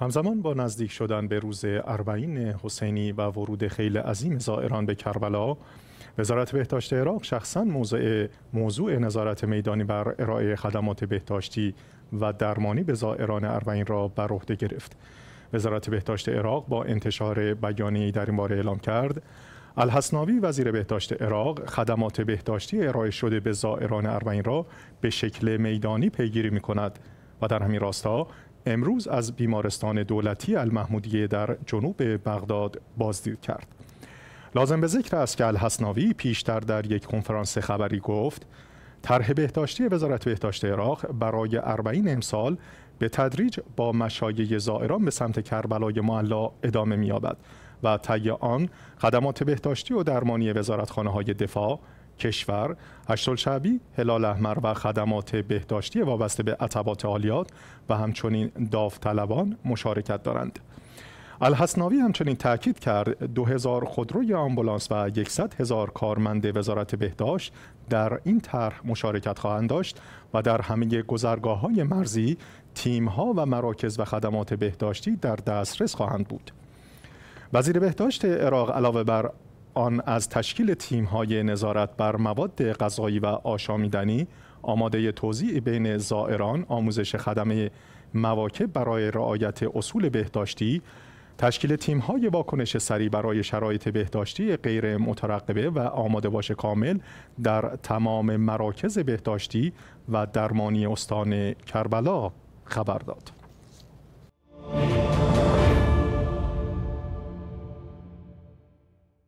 همزمان با نزدیک شدن به روز اربعین حسینی و ورود خیل عظیم زائران به کربلا وزارت بهداشت عراق شخصا موضوع, موضوع نظارت میدانی بر ارائه خدمات بهداشتی و درمانی به زائران اربعین را بر عهده گرفت وزارت بهداشت عراق با انتشار بیانیه‌ای در این باره اعلام کرد الحسناوی وزیر بهداشت عراق خدمات بهداشتی ارائه شده به زائران اربعین را به شکل میدانی پیگیری می کند و در همین راستا امروز از بیمارستان دولتی المحمودیه در جنوب بغداد بازدید کرد. لازم به ذکر است که الحسناوی پیشتر در یک کنفرانس خبری گفت طرح بهداشتی وزارت بهداشت عراق برای اربعین امسال به تدریج با مشایع زائران به سمت کربلای معلا ادامه می‌یابد و طی آن خدمات بهداشتی و درمانی خانه های دفاع کشور، شعبی، هلال احمر و خدمات بهداشتی وابسته به عطبات عالیات و همچنین داوطلبان مشارکت دارند. الحسناوی همچنین تاکید کرد 2000 خودروی آمبولانس و 100 هزار کارمند وزارت بهداشت در این طرح مشارکت خواهند داشت و در همه گذرگاه مرزی تیم ها و مراکز و خدمات بهداشتی در دسترس خواهند بود. وزیر بهداشت عراق علاوه بر آن از تشکیل های نظارت بر مواد غذایی و آشامیدنی آماده توزیع بین زائران آموزش خدمه مواکب برای رعایت اصول بهداشتی تشکیل های واکنش سریع برای شرایط بهداشتی غیر مترقبه و آماده باش کامل در تمام مراکز بهداشتی و درمانی استان کربلا خبر داد.